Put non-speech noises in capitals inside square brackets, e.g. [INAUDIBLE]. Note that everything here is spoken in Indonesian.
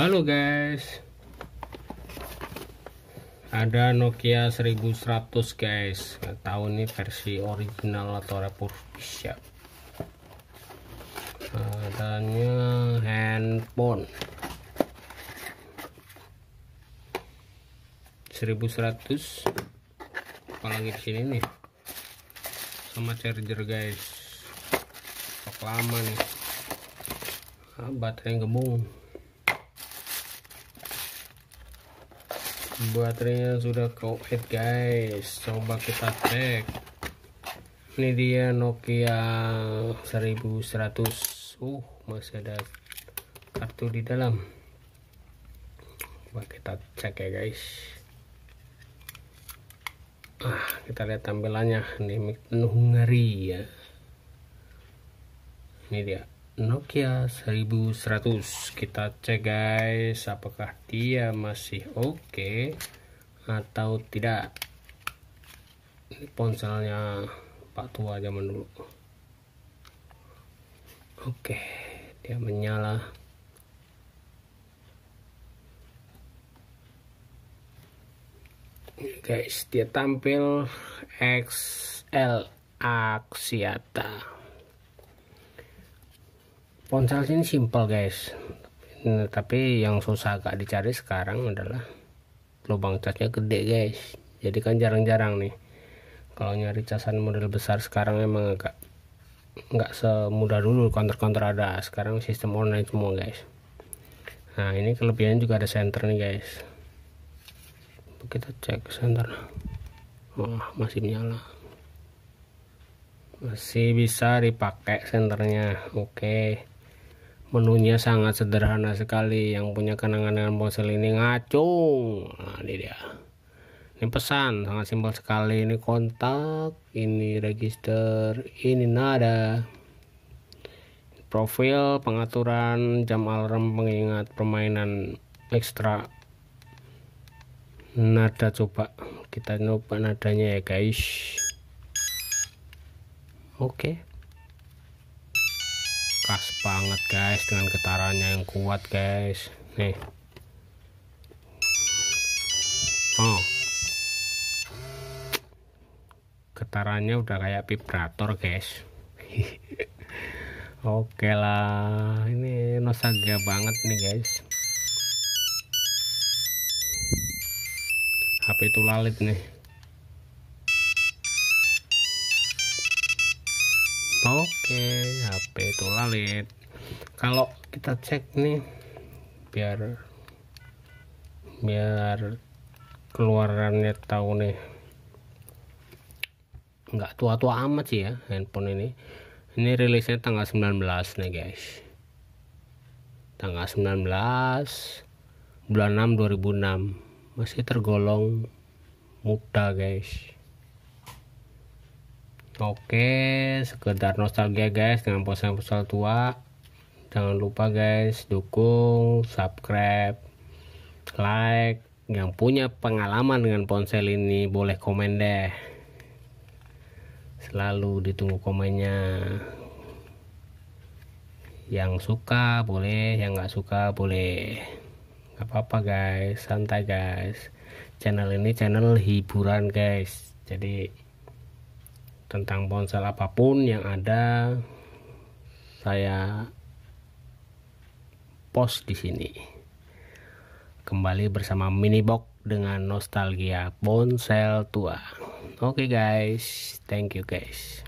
Halo guys Ada Nokia 1100 guys Nggak tahu nih versi original atau refurbish ya Adanya handphone 1100 apalagi di sini nih sama charger guys lama nih ah, Baterai baterai gemung baterainya sudah koet guys coba kita cek ini dia Nokia 1100 uh masih ada kartu di dalam coba kita cek ya guys ah kita lihat tampilannya ini ngeri ya ini dia Nokia 1100 kita cek guys apakah dia masih oke okay atau tidak ini ponselnya Pak Tua zaman dulu oke okay, dia menyala guys dia tampil XL Axiata ponsel sini simple guys tapi yang susah agak dicari sekarang adalah lubang casnya gede guys jadi kan jarang-jarang nih kalau nyari casan model besar sekarang emang agak nggak semudah dulu counter-counter ada sekarang sistem online semua guys nah ini kelebihannya juga ada center nih guys kita cek center wah masih menyala masih bisa dipakai senternya oke okay menunya sangat sederhana sekali yang punya kenangan dengan ponsel ini ngacung nah, ini dia ini pesan sangat simpel sekali ini kontak ini register ini nada profil pengaturan jam alarm pengingat permainan ekstra nada coba kita coba nadanya ya guys oke okay pas banget guys dengan getarannya yang kuat guys nih oh getarannya udah kayak vibrator guys [LAUGHS] oke lah ini nostalgia banget nih guys HP itu lalit nih oke HP itu lalit kalau kita cek nih biar biar keluarannya tahu nih Enggak tua-tua amat sih ya handphone ini ini rilisnya tanggal 19 nih guys tanggal 19 bulan 6 2006 masih tergolong muda guys Oke, sekedar nostalgia guys dengan ponsel-ponsel tua. Jangan lupa guys, dukung, subscribe, like. Yang punya pengalaman dengan ponsel ini boleh komen deh. Selalu ditunggu komennya. Yang suka boleh, yang nggak suka boleh. Gak apa-apa guys, santai guys. Channel ini channel hiburan guys. Jadi tentang ponsel apapun yang ada saya post di sini. Kembali bersama mini box dengan nostalgia ponsel tua. Oke okay guys, thank you guys.